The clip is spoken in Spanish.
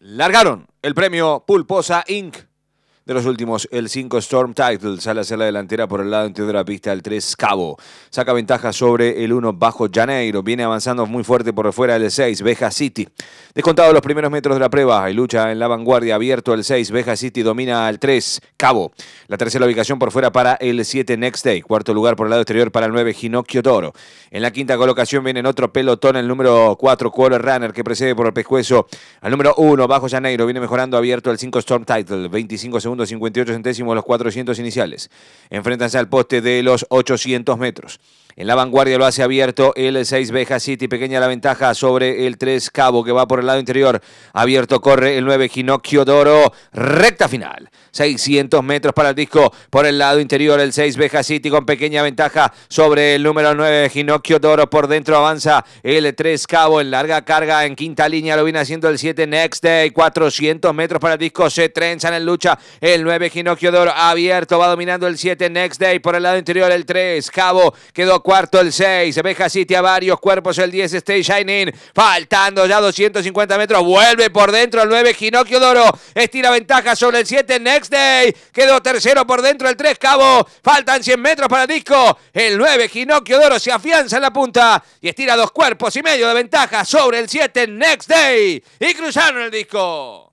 largaron el premio Pulposa Inc. De los últimos, el 5 Storm Title sale hacia la delantera por el lado interior de la pista, el 3 Cabo. Saca ventaja sobre el 1 Bajo Janeiro. Viene avanzando muy fuerte por fuera el 6 Veja City. Descontado los primeros metros de la prueba Hay lucha en la vanguardia. Abierto el 6 Veja City domina al 3 Cabo. La tercera ubicación por fuera para el 7 Next Day. Cuarto lugar por el lado exterior para el 9 Ginocchio Toro. En la quinta colocación viene en otro pelotón el número 4 Color Runner que precede por el pescuezo al número 1 Bajo Janeiro. Viene mejorando abierto el 5 Storm Title. 25 segundos 58 centésimos los 400 iniciales. Enfréntanse al poste de los 800 metros. En la vanguardia lo hace abierto el 6 Beja City. Pequeña la ventaja sobre el 3 Cabo que va por el lado interior. Abierto corre el 9 Ginocchio Doro. Recta final. 600 metros para el disco por el lado interior. El 6 Beja City con pequeña ventaja sobre el número 9 Ginocchio Doro. Por dentro avanza el 3 Cabo en larga carga en quinta línea. Lo viene haciendo el 7 Next Day. 400 metros para el disco. Se trenzan en lucha el 9 Ginocchio Doro. Abierto va dominando el 7 Next Day por el lado interior. El 3 Cabo quedó Cuarto, el 6. veja City a varios cuerpos el 10. Stay Shining. Faltando ya 250 metros. Vuelve por dentro el 9. Ginocchio Doro. Estira ventaja sobre el 7. Next Day. Quedó tercero por dentro el 3. Cabo. Faltan 100 metros para el disco. El 9. Ginocchio Doro se afianza en la punta. Y estira dos cuerpos y medio de ventaja sobre el 7. Next Day. Y cruzaron el disco.